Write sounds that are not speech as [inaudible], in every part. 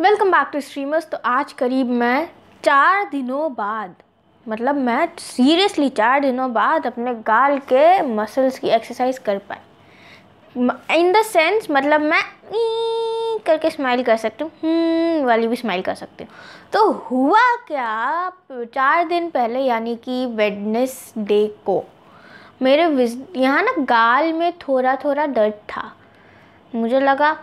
Welcome back to streamers तो आज करीब मैं चार दिनों बाद मतलब मैं सीरियसली चार दिनों बाद अपने गाल के मसल्स की एक्सरसाइज कर पाई इन द सेंस मतलब मैं करके स्माइल कर सकती हूँ हम्म, वाली भी स्माइल कर सकती हूँ तो हुआ क्या चार दिन पहले यानी कि वेडनेस डे को मेरे यहाँ ना गाल में थोड़ा थोड़ा दर्द था मुझे लगा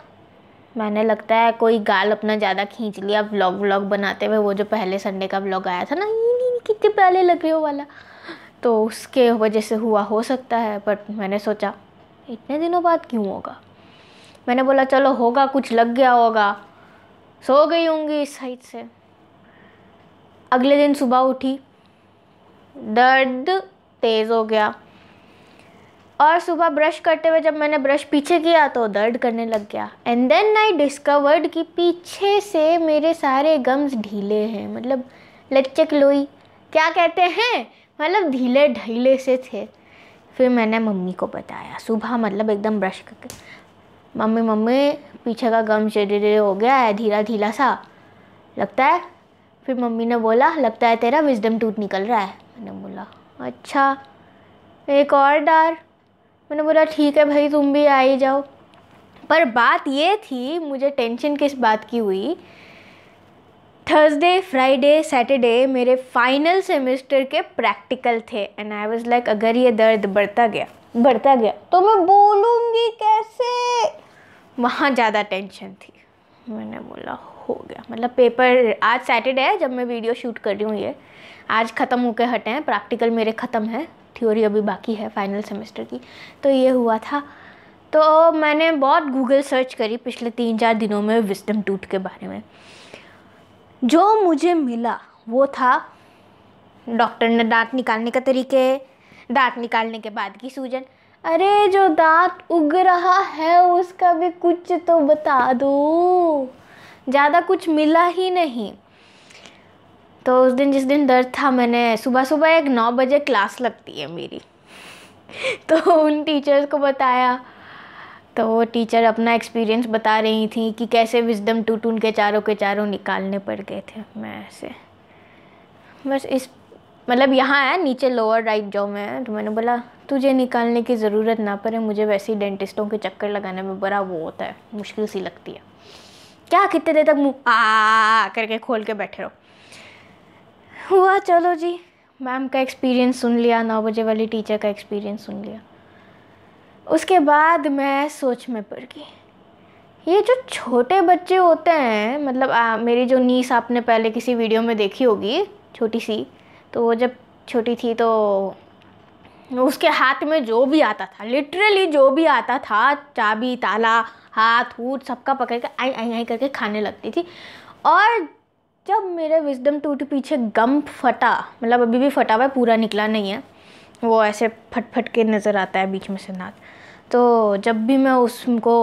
मैंने लगता है कोई गाल अपना ज़्यादा खींच लिया व्लॉग व्लॉग बनाते हुए वो जो पहले संडे का व्लॉग आया था ना कितने प्याले लग रहे हो वाला तो उसके वजह से हुआ हो सकता है बट मैंने सोचा इतने दिनों बाद क्यों होगा मैंने बोला चलो होगा कुछ लग गया होगा सो गई होंगी इस साइड से अगले दिन सुबह उठी दर्द तेज़ हो गया और सुबह ब्रश करते हुए जब मैंने ब्रश पीछे किया तो दर्द करने लग गया एंड देन आई डिस्कवर्ड कि पीछे से मेरे सारे गम्स ढीले हैं मतलब लचक लोई क्या कहते हैं मतलब ढीले ढीले से थे फिर मैंने मम्मी को बताया सुबह मतलब एकदम ब्रश करके मम्मी मम्मी पीछे का गम धीरे हो गया है धीरा धीला सा लगता है फिर मम्मी ने बोला लगता है तेरा विजडम टूथ निकल रहा है मैंने बोला अच्छा एक और डार मैंने बोला ठीक है भाई तुम भी आ ही जाओ पर बात ये थी मुझे टेंशन किस बात की हुई थर्सडे फ्राइडे सैटरडे मेरे फाइनल सेमेस्टर के प्रैक्टिकल थे एंड आई वाज लाइक अगर ये दर्द बढ़ता गया बढ़ता गया तो मैं बोलूँगी कैसे वहाँ ज़्यादा टेंशन थी मैंने बोला हो गया मतलब पेपर आज सैटरडे है जब मैं वीडियो शूट कर रही हूँ ये आज ख़त्म होकर हटे हैं प्रैक्टिकल मेरे ख़त्म हैं थ्योरी अभी बाकी है फाइनल सेमेस्टर की तो ये हुआ था तो मैंने बहुत गूगल सर्च करी पिछले तीन चार दिनों में विस्डम टूथ के बारे में जो मुझे मिला वो था डॉक्टर ने दांत निकालने का तरीके दांत निकालने के बाद की सूजन अरे जो दांत उग रहा है उसका भी कुछ तो बता दो ज़्यादा कुछ मिला ही नहीं तो उस दिन जिस दिन दर्द था मैंने सुबह सुबह एक नौ बजे क्लास लगती है मेरी [laughs] तो उन टीचर्स को बताया तो वो टीचर अपना एक्सपीरियंस बता रही थी कि कैसे विजडम टूट के चारों के चारों निकालने पड़ गए थे मैं ऐसे बस इस मतलब यहाँ है नीचे लोअर राइट में मैं तो मैंने बोला तुझे निकालने की ज़रूरत ना पड़े मुझे वैसे ही डेंटिस्टों के चक्कर लगाने में बड़ा वो होता है मुश्किल सी लगती है क्या कितने देर तक मुँह आ करके खोल के बैठे रहो हुआ चलो जी मैम का एक्सपीरियंस सुन लिया नौ बजे वाली टीचर का एक्सपीरियंस सुन लिया उसके बाद मैं सोच में पड़ गई ये जो छोटे बच्चे होते हैं मतलब आ, मेरी जो नीस आपने पहले किसी वीडियो में देखी होगी छोटी सी तो वो जब छोटी थी तो उसके हाथ में जो भी आता था लिटरली जो भी आता था चाबी ताला हाथ हूट सबका पकड़ के आई आई आई करके खाने लगती थी और जब मेरा विजडम टूट पीछे गम फटा मतलब अभी भी फटा हुआ है पूरा निकला नहीं है वो ऐसे फट फट के नज़र आता है बीच में से नाक तो जब भी मैं उसको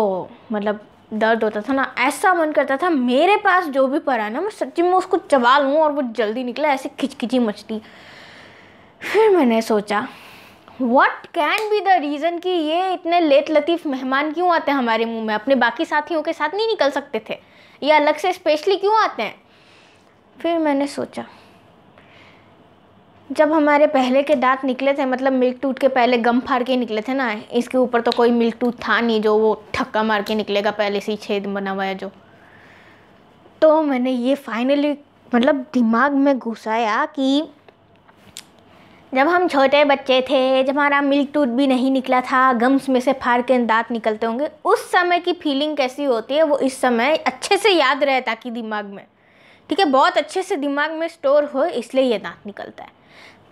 मतलब दर्द होता था ना ऐसा मन करता था मेरे पास जो भी पड़ा ना मैं सच्ची में उसको चबा लूँ और वो जल्दी निकले ऐसे खिचखिची मचती फिर मैंने सोचा what can be the reason कि ये इतने लेत लतीफ़ मेहमान क्यों आते हैं हमारे मुंह में अपने बाकी साथियों के साथ नहीं निकल सकते थे ये अलग से स्पेशली क्यों आते हैं फिर मैंने सोचा जब हमारे पहले के दांत निकले थे मतलब मिल्क टूथ के पहले गम फाड़ के निकले थे ना इसके ऊपर तो कोई मिल्क टूथ था नहीं जो वो ठक्का मार के निकलेगा पहले से ही छेद बना हुआ है जो तो मैंने ये फाइनली मतलब दिमाग में घुसाया कि जब हम छोटे बच्चे थे जब हमारा मिल्क टूथ भी नहीं निकला था गम्स में से फाड़ के दांत निकलते होंगे उस समय की फीलिंग कैसी होती है वो इस समय अच्छे से याद रहता कि दिमाग में ठीक है बहुत अच्छे से दिमाग में स्टोर हो इसलिए ये दांत निकलता है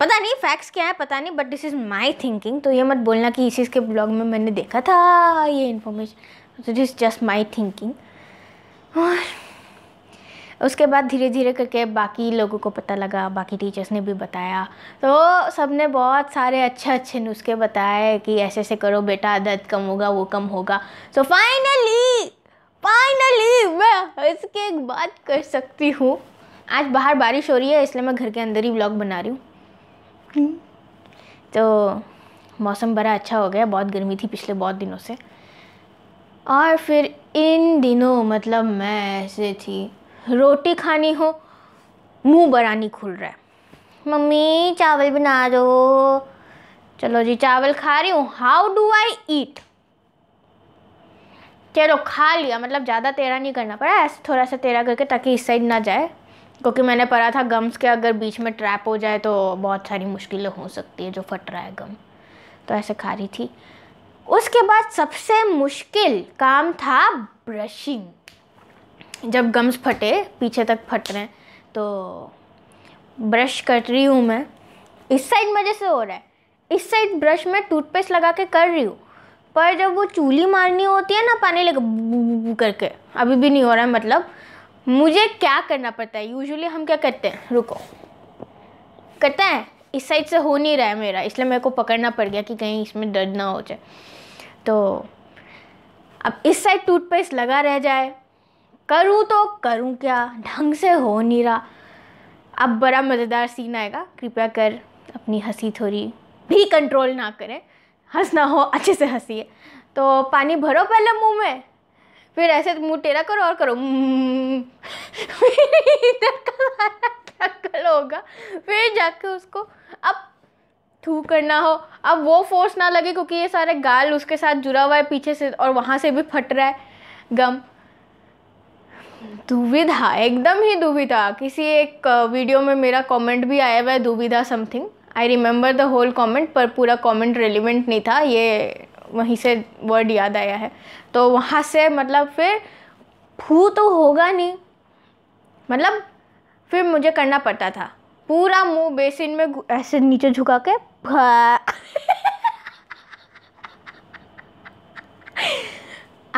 पता नहीं फैक्ट्स क्या है पता नहीं but this is my thinking तो ये मत बोलना कि इसी के ब्लॉग में मैंने देखा था ये इन्फॉर्मेशन तो दिस जस्ट माई थिंकिंग और उसके बाद धीरे धीरे करके बाकी लोगों को पता लगा बाकी टीचर्स ने भी बताया तो सब ने बहुत सारे अच्छे अच्छे नुस्खे बताए कि ऐसे ऐसे करो बेटा दर्द कम होगा वो कम होगा सो so फाइनली फाइनली मैं हंस के एक बात कर सकती हूँ आज बाहर बारिश हो रही है इसलिए मैं घर के अंदर ही ब्लॉग बना रही हूँ हम्म। तो मौसम बड़ा अच्छा हो गया बहुत गर्मी थी पिछले बहुत दिनों से और फिर इन दिनों मतलब मैं ऐसे थी रोटी खानी हो मुंह नहीं खुल रहा है मम्मी चावल बना दो चलो जी चावल खा रही हूँ हाउ डू आई ईट चलो खा लिया मतलब ज़्यादा तेरा नहीं करना पड़ा ऐसे थोड़ा सा तेरा करके ताकि इस साइड ना जाए क्योंकि मैंने पढ़ा था गम्स के अगर बीच में ट्रैप हो जाए तो बहुत सारी मुश्किलें हो सकती है जो फट रहा है गम तो ऐसे खा रही थी उसके बाद सबसे मुश्किल काम था ब्रशिंग जब गम्स फटे पीछे तक फट रहे हैं तो ब्रश कर रही हूँ मैं इस साइड मज़े से हो रहा है इस साइड ब्रश में टूथपेस्ट लगा के कर रही हूँ पर जब वो चूली मारनी होती है ना पानी बू करके अभी भी नहीं हो रहा है मतलब मुझे क्या करना पड़ता है यूजुअली हम क्या करते हैं रुको करते हैं इस साइड से हो नहीं रहा है मेरा इसलिए मेरे को पकड़ना पड़ गया कि कहीं इसमें दर्द ना हो जाए तो अब इस साइड टूथपेस्ट लगा रह जाए करूँ तो करूँ क्या ढंग से हो नहीं रहा अब बड़ा मज़ेदार सीन आएगा कृपया कर अपनी हंसी थोड़ी भी कंट्रोल ना करें हंसना हो अच्छे से हंसी तो पानी भरो पहले मुंह में फिर ऐसे मुंह टेरा करो और करो इधर का होगा फिर जाके उसको अब थू करना हो अब वो फोर्स ना लगे क्योंकि ये सारे गाल उसके साथ जुड़ा हुआ है पीछे से और वहाँ से भी फट रहा है गम दुविधा एकदम ही दुविधा किसी एक वीडियो में मेरा कमेंट भी आया हुआ है दुविधा something I remember the whole comment पर पूरा कॉमेंट रेलिवेंट नहीं था ये वहीं से वर्ड याद आया है तो वहाँ से मतलब फिर फू तो होगा नहीं मतलब फिर मुझे करना पड़ता था पूरा मुंह बेसिन में ऐसे नीचे झुका के [laughs]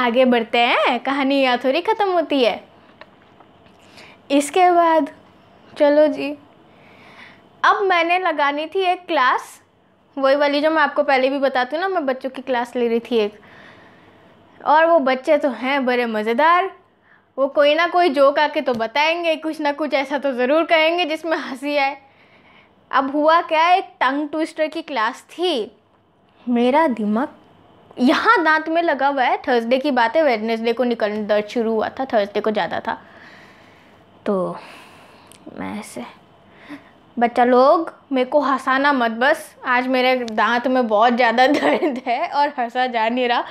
आगे बढ़ते हैं कहानी यहाँ थोड़ी ख़त्म होती है इसके बाद चलो जी अब मैंने लगानी थी एक क्लास वही वाली जो मैं आपको पहले भी बताती हूँ ना मैं बच्चों की क्लास ले रही थी एक और वो बच्चे तो हैं बड़े मज़ेदार वो कोई ना कोई जोक आके तो बताएंगे कुछ ना कुछ ऐसा तो ज़रूर कहेंगे जिसमें हंसी आए अब हुआ क्या एक टंग ट्विस्टर की क्लास थी मेरा दिमाग यहाँ दांत में लगा हुआ है थर्सडे की बात है वेडनेसडे को निकल दर्द शुरू हुआ था थर्सडे को ज़्यादा था तो मैं ऐसे बच्चा लोग मेरे को हंसाना मत बस आज मेरे दांत में बहुत ज़्यादा दर्द है और हंसा जा नहीं रहा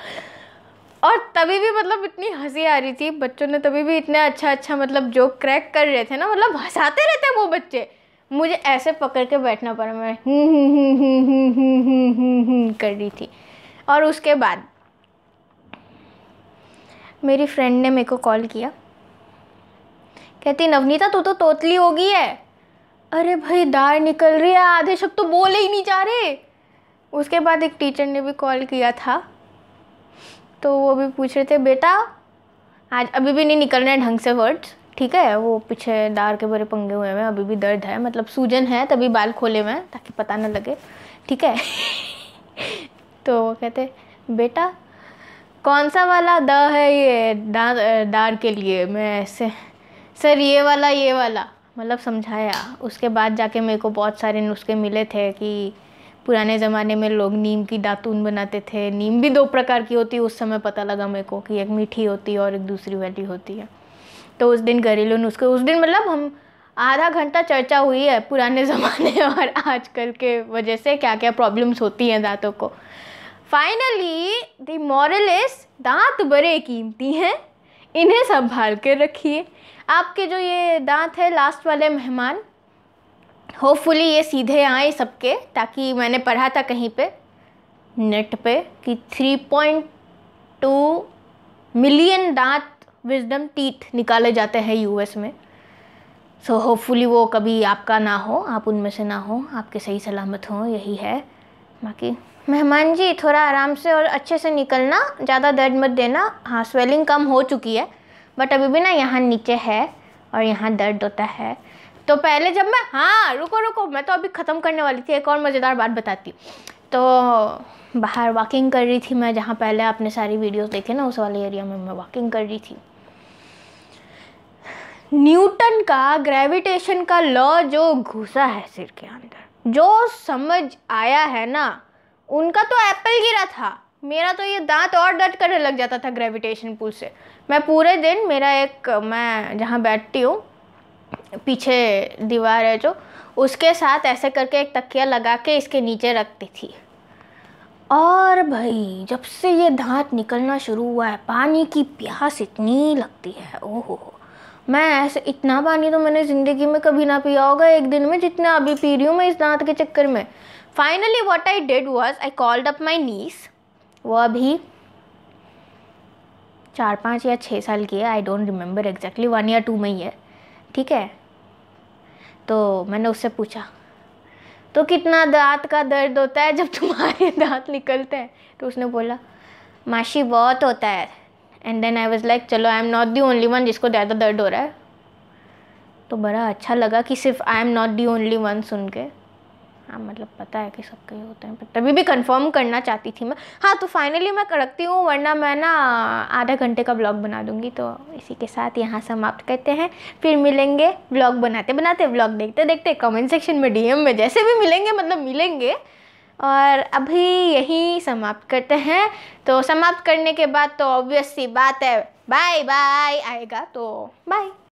और तभी भी मतलब इतनी हंसी आ रही थी बच्चों ने तभी भी इतना अच्छा अच्छा मतलब जोक क्रैक कर रहे थे ना मतलब हंसाते रहते हैं वो बच्चे मुझे ऐसे पकड़ के बैठना पड़ा मैं कर रही थी और उसके बाद मेरी फ्रेंड ने मेरे को कॉल किया कहती नवनीता तू तो, तोतली होगी है अरे भाई दार निकल रही है आधे शब्द तो बोले ही नहीं जा रहे उसके बाद एक टीचर ने भी कॉल किया था तो वो भी पूछ रहे थे बेटा आज अभी भी नहीं निकल रहे हैं ढंग से वर्ड्स ठीक है वो पीछे दार के बड़े पंगे हुए हैं अभी भी दर्द है मतलब सूजन है तभी बाल खोले हुए हैं ताकि पता ना लगे ठीक है [laughs] तो वो कहते बेटा कौन सा वाला द है ये दा, दार के लिए मैं ऐसे सर ये वाला ये वाला मतलब समझाया उसके बाद जाके मेरे को बहुत सारे नुस्खे मिले थे कि पुराने ज़माने में लोग नीम की दातून बनाते थे नीम भी दो प्रकार की होती है उस समय पता लगा मेरे को कि एक मीठी होती है और एक दूसरी वाली होती है तो उस दिन घरेलू नुस्खे उस दिन मतलब हम आधा घंटा चर्चा हुई है पुराने [laughs] ज़माने और आजकल के वजह से क्या क्या प्रॉब्लम्स होती हैं दांतों को फाइनली द मॉरल इज दांत बड़े कीमती हैं इन्हें संभाल कर रखिए आपके जो ये दांत है लास्ट वाले मेहमान होपफुली ये सीधे आए सबके ताकि मैंने पढ़ा था कहीं पे नेट पे कि 3.2 मिलियन दांत विजडम टीथ निकाले जाते हैं यूएस में सो so, होपफुली वो कभी आपका ना हो आप उनमें से ना हो आपके सही सलामत हों यही है बाकी मेहमान जी थोड़ा आराम से और अच्छे से निकलना ज़्यादा दर्द मत देना हाँ स्वेलिंग कम हो चुकी है बट अभी भी ना यहाँ नीचे है और यहाँ दर्द होता है तो पहले जब मैं हाँ रुको रुको मैं तो अभी ख़त्म करने वाली थी एक और मज़ेदार बात बताती तो बाहर वॉकिंग कर रही थी मैं जहाँ पहले आपने सारी वीडियोस देखे ना उस वाले एरिया में मैं वॉकिंग कर रही थी न्यूटन का ग्रेविटेशन का लॉ जो घुसा है सिर के अंदर जो समझ आया है ना उनका तो एप्पल गिरा था मेरा तो ये दांत और दर्द करने लग जाता था ग्रेविटेशन पुल से मैं पूरे दिन मेरा एक मैं जहाँ बैठती हूँ पीछे दीवार है जो उसके साथ ऐसे करके एक तकिया लगा के इसके नीचे रखती थी और भाई जब से ये दांत निकलना शुरू हुआ है पानी की प्यास इतनी लगती है ओहो मैं ऐसे इतना पानी तो मैंने ज़िंदगी में कभी ना पिया होगा एक दिन में जितना अभी पी रही हूँ मैं इस दांत के चक्कर में finally what I did was I called up my niece वो अभी चार पाँच या छः साल की है I don't remember exactly one या टू में ही है ठीक है तो मैंने उससे पूछा तो कितना दांत का दर्द होता है जब तुम्हारे [laughs] दांत निकलते हैं तो उसने बोला माशी बहुत होता है and then I was like चलो I am not the only one जिसको ज़्यादा दर्द हो रहा है तो बड़ा अच्छा लगा कि सिर्फ I am not the only one सुन के हाँ मतलब पता है कि सबके होते हैं पर तभी भी कंफर्म करना चाहती थी मैं हाँ तो फाइनली मैं रखती हूँ वरना मैं ना आधा घंटे का ब्लॉग बना दूँगी तो इसी के साथ यहाँ समाप्त करते हैं फिर मिलेंगे ब्लॉग बनाते बनाते ब्लॉग देखते देखते कमेंट सेक्शन में डीएम में जैसे भी मिलेंगे मतलब मिलेंगे और अभी यही समाप्त करते हैं तो समाप्त करने के बाद तो ऑब्वियस सी बात है बाय बाय आएगा तो बाय